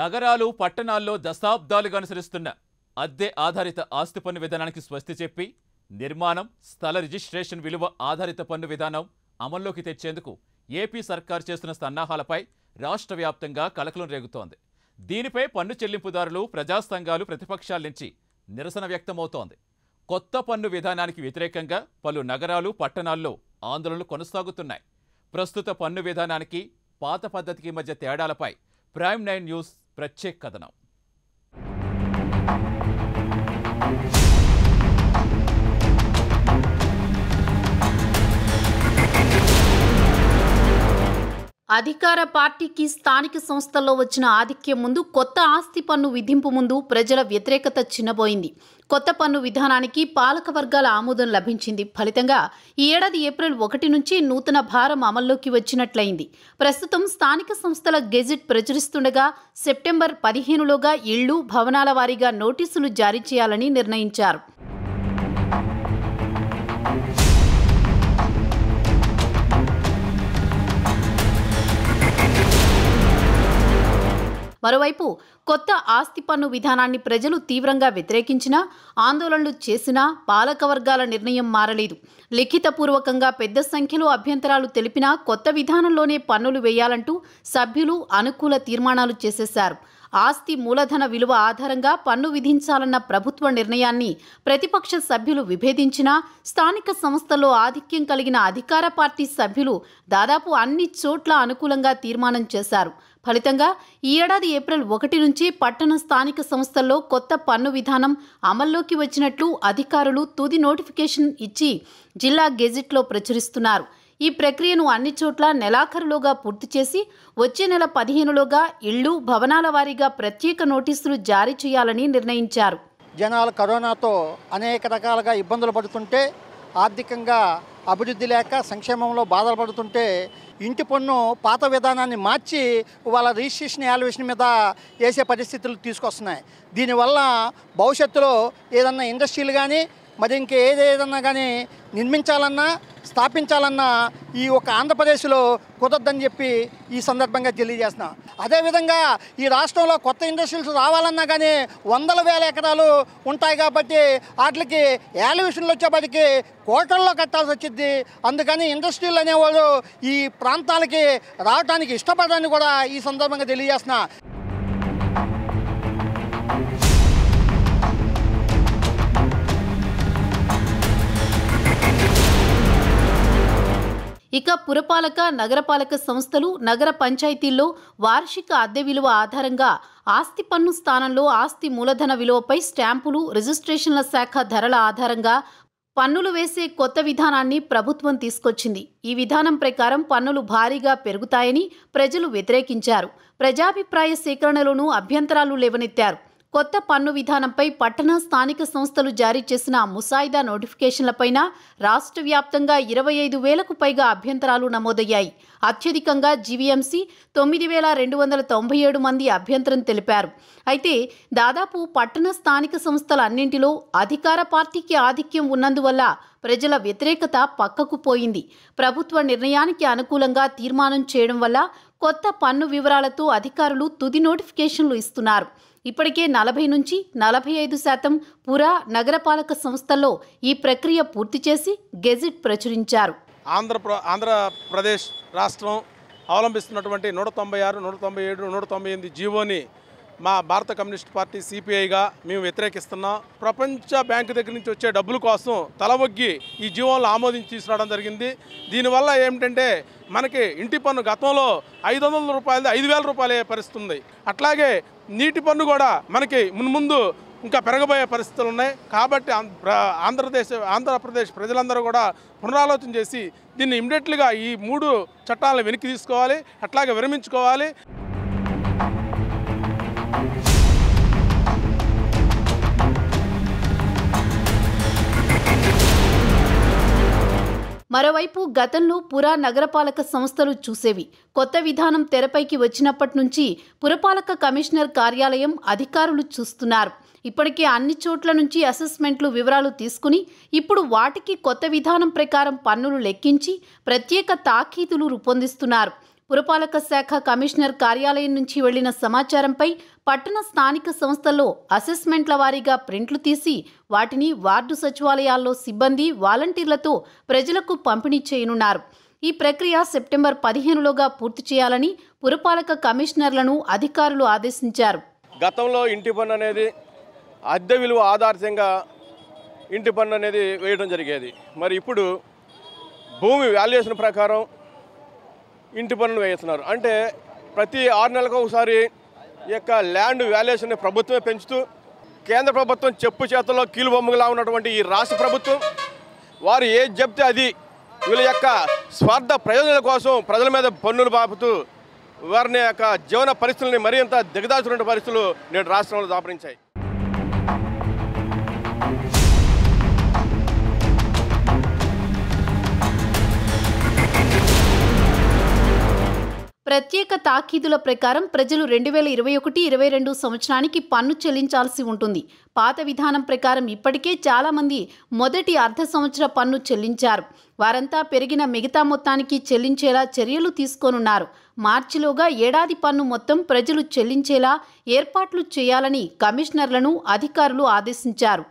నగరాలు పట్టణాల్లో దశాబ్దాలుగా అనుసరిస్తున్న అద్దె ఆధారిత ఆస్తి పన్ను విధానానికి స్వస్తి చెప్పి నిర్మాణం స్థల రిజిస్ట్రేషన్ విలువ ఆధారిత పన్ను విధానం అమల్లోకి తెచ్చేందుకు ఏపీ సర్కార్ చేస్తున్న సన్నాహాలపై రాష్ట్ర వ్యాప్తంగా కలకలం రేగుతోంది దీనిపై పన్ను చెల్లింపుదారులు ప్రజా సంఘాలు ప్రతిపక్షాల నుంచి నిరసన వ్యక్తమవుతోంది కొత్త పన్ను విధానానికి వ్యతిరేకంగా పలు నగరాలు పట్టణాల్లో ఆందోళనలు కొనసాగుతున్నాయి ప్రస్తుత పన్ను విధానానికి పాత పద్ధతికి మధ్య తేడాలపై ప్రైమ్ నైన్ న్యూస్ പ്രത്യേക കഥനം అధికార పార్టీకి స్థానిక సంస్థల్లో వచ్చిన ఆధిక్యం ముందు కొత్త ఆస్తి పన్ను విధింపు ముందు ప్రజల వ్యతిరేకత చిన్నబోయింది కొత్త పన్ను విధానానికి పాలక వర్గాల ఆమోదం లభించింది ఫలితంగా ఈ ఏడాది ఏప్రిల్ ఒకటి నుంచి నూతన భారం అమల్లోకి వచ్చినట్లయింది ప్రస్తుతం స్థానిక సంస్థల గెజిట్ ప్రచురిస్తుండగా సెప్టెంబర్ పదిహేనులోగా ఇళ్లు భవనాల వారీగా నోటీసులు జారీ చేయాలని నిర్ణయించారు మరోవైపు కొత్త ఆస్తి పన్ను విధానాన్ని ప్రజలు తీవ్రంగా వ్యతిరేకించినా ఆందోళనలు చేసినా పాలకవర్గాల నిర్ణయం మారలేదు లిఖితపూర్వకంగా పెద్ద సంఖ్యలో అభ్యంతరాలు తెలిపినా కొత్త విధానంలోనే పన్నులు వేయాలంటూ సభ్యులు అనుకూల తీర్మానాలు చేసేశారు ఆస్తి మూలధన విలువ ఆధారంగా పన్ను విధించాలన్న ప్రభుత్వ నిర్ణయాన్ని ప్రతిపక్ష సభ్యులు విభేదించినా స్థానిక సంస్థల్లో ఆధిక్యం కలిగిన అధికార పార్టీ సభ్యులు దాదాపు అన్ని చోట్ల అనుకూలంగా తీర్మానం చేశారు ఫలితంగా ఈ ఏడాది ఏప్రిల్ ఒకటి నుంచి పట్టణ స్థానిక సంస్థల్లో కొత్త పన్ను విధానం అమల్లోకి వచ్చినట్లు అధికారులు తుది నోటిఫికేషన్ ఇచ్చి జిల్లా గెజిట్లో ప్రచురిస్తున్నారు ఈ ప్రక్రియను అన్ని చోట్ల నెలాఖరులోగా పూర్తి చేసి వచ్చే నెల పదిహేనులోగా ఇళ్లు భవనాల వారీగా ప్రత్యేక నోటీసులు జారీ చేయాలని నిర్ణయించారు జనాలు కరోనాతో అనేక రకాలుగా ఇబ్బందులు పడుతుంటే ఆర్థికంగా అభివృద్ధి లేక సంక్షేమంలో బాధలు పడుతుంటే ఇంటి పన్ను పాత విధానాన్ని మార్చి వాళ్ళ రిజిస్ట్రేషన్ యాలివేషన్ మీద వేసే పరిస్థితులు తీసుకొస్తున్నాయి దీనివల్ల భవిష్యత్తులో ఏదన్నా ఇండస్ట్రీలు కానీ మరి ఏదేదన్నా కానీ నిర్మించాలన్నా స్థాపించాలన్న ఈ ఒక ఆంధ్రప్రదేశ్లో కుదరద్దని చెప్పి ఈ సందర్భంగా తెలియజేస్తున్నా అదేవిధంగా ఈ రాష్ట్రంలో కొత్త ఇండస్ట్రీస్ రావాలన్నా కానీ వందల వేల ఎకరాలు ఉంటాయి కాబట్టి వాటికి ఎలివేషన్లు వచ్చేపటికి కోటల్లో కట్టాల్సి వచ్చింది అందుకని ఇండస్ట్రీలు అనేవాళ్ళు ఈ ప్రాంతాలకి రావడానికి ఇష్టపడని కూడా ఈ సందర్భంగా తెలియజేస్తున్నా ఇక పురపాలక నగరపాలక సంస్థలు నగర పంచాయతీల్లో వార్షిక అద్దె విలువ ఆధారంగా ఆస్తి పన్ను స్థానంలో ఆస్తి మూలధన విలువపై స్టాంపులు రిజిస్ట్రేషన్ల శాఖ ధరల ఆధారంగా పన్నులు వేసే కొత్త విధానాన్ని ప్రభుత్వం తీసుకొచ్చింది ఈ విధానం ప్రకారం పన్నులు భారీగా పెరుగుతాయని ప్రజలు వ్యతిరేకించారు ప్రజాభిప్రాయ సేకరణలోనూ అభ్యంతరాలు లేవనెత్తారు కొత్త పన్ను విధానంపై పట్టణ స్థానిక సంస్థలు జారీ చేసిన ముసాయిదా నోటిఫికేషన్లపైన రాష్ట్ర వ్యాప్తంగా ఇరవై ఐదు వేలకు పైగా అభ్యంతరాలు నమోదయ్యాయి అత్యధికంగా జీవీఎంసీ తొమ్మిది వేల రెండు వందల తొంభై ఏడు మంది అభ్యంతరం తెలిపారు అయితే దాదాపు పట్టణ స్థానిక సంస్థల అన్నింటిలో అధికార పార్టీకి ఆధిక్యం ఉన్నందువల్ల ప్రజల వ్యతిరేకత పక్కకు పోయింది ప్రభుత్వ నిర్ణయానికి అనుకూలంగా తీర్మానం చేయడం వల్ల కొత్త పన్ను వివరాలతో అధికారులు తుది నోటిఫికేషన్లు ఇస్తున్నారు ఇప్పటికే నలభై నుంచి నలభై ఐదు శాతం పురా నగరపాలక సంస్థల్లో ఈ ప్రక్రియ పూర్తి చేసి గెజిట్ ప్రచురించారు ఆంధ్రప్ర ఆంధ్రప్రదేశ్ రాష్ట్రం అవలంబిస్తున్నటువంటి నూట తొంభై ఆరు నూట తొంభై ఏడు నూట తొంభై ఎనిమిది జీవోని మా భారత కమ్యూనిస్ట్ పార్టీ సిపిఐగా మేము వ్యతిరేకిస్తున్నాం ప్రపంచ బ్యాంకు దగ్గర నుంచి వచ్చే డబ్బుల కోసం తలవొగ్గి ఈ జీవంలో ఆమోదించి తీసుకురావడం జరిగింది దీనివల్ల ఏమిటంటే మనకి ఇంటి పన్ను గతంలో ఐదు వందల రూపాయలది ఐదు వేల రూపాయలు అయ్యే అట్లాగే నీటి పన్ను కూడా మనకి మున్ముందు ఇంకా పెరగబోయే పరిస్థితులు ఉన్నాయి కాబట్టి ఆంధ్రప్రదేశ్ ఆంధ్రప్రదేశ్ ప్రజలందరూ కూడా పునరాలోచన చేసి దీన్ని ఇమ్మీడియట్లీగా ఈ మూడు చట్టాలను వెనక్కి తీసుకోవాలి అట్లాగే విరమించుకోవాలి మరోవైపు గతంలో పురా నగరపాలక సంస్థలు చూసేవి కొత్త విధానం తెరపైకి వచ్చినప్పటి నుంచి పురపాలక కమిషనర్ కార్యాలయం అధికారులు చూస్తున్నారు ఇప్పటికే అన్ని చోట్ల నుంచి అసెస్మెంట్లు వివరాలు తీసుకుని ఇప్పుడు వాటికి కొత్త విధానం ప్రకారం పన్నులు లెక్కించి ప్రత్యేక తాకీదులు రూపొందిస్తున్నారు పురపాలక శాఖ కమిషనర్ కార్యాలయం నుంచి వెళ్లిన సమాచారంపై పట్టణ స్థానిక సంస్థల్లో అసెస్మెంట్ల వారీగా ప్రింట్లు తీసి వాటిని వార్డు సచివాలయాల్లో సిబ్బంది వాలంటీర్లతో ప్రజలకు పంపిణీ చేయనున్నారు ఈ ప్రక్రియ సెప్టెంబర్ పదిహేనులోగా పూర్తి చేయాలని పురపాలక కమిషనర్లను అధికారులు ఆదేశించారు గతంలో ఇంటి పన్ను అనేది అద్దె విలువ ఆధారితంగా ఇంటి పన్ను అనేది వేయడం జరిగేది మరి ఇప్పుడు భూమి వాల్యుయేషన్ ప్రకారం ఇంటి పనులు వేస్తున్నారు అంటే ప్రతి ఆరు నెలలకు ఒకసారి ఈ యొక్క ల్యాండ్ వాల్యుయేషన్ ప్రభుత్వమే పెంచుతూ కేంద్ర ప్రభుత్వం చెప్పు చేతల్లో కీలుబొమ్మగా ఉన్నటువంటి ఈ రాష్ట్ర ప్రభుత్వం వారు ఏది చెప్తే అది వీళ్ళ యొక్క స్వార్థ ప్రయోజనాల కోసం ప్రజల మీద పన్నులు బాపుతూ వారిని యొక్క జీవన పరిస్థితుల్ని మరింత దిగదాచుకున్న పరిస్థితులు నేడు రాష్ట్రంలో దాపరించాయి ప్రత్యేక తాకీదుల ప్రకారం ప్రజలు రెండు వేల ఇరవై ఒకటి ఇరవై రెండు సంవత్సరానికి పన్ను చెల్లించాల్సి ఉంటుంది పాత విధానం ప్రకారం ఇప్పటికే చాలామంది మొదటి అర్ధ సంవత్సర పన్ను చెల్లించారు వారంతా పెరిగిన మిగతా మొత్తానికి చెల్లించేలా చర్యలు తీసుకోనున్నారు మార్చిలోగా ఏడాది పన్ను మొత్తం ప్రజలు చెల్లించేలా ఏర్పాట్లు చేయాలని కమిషనర్లను అధికారులు ఆదేశించారు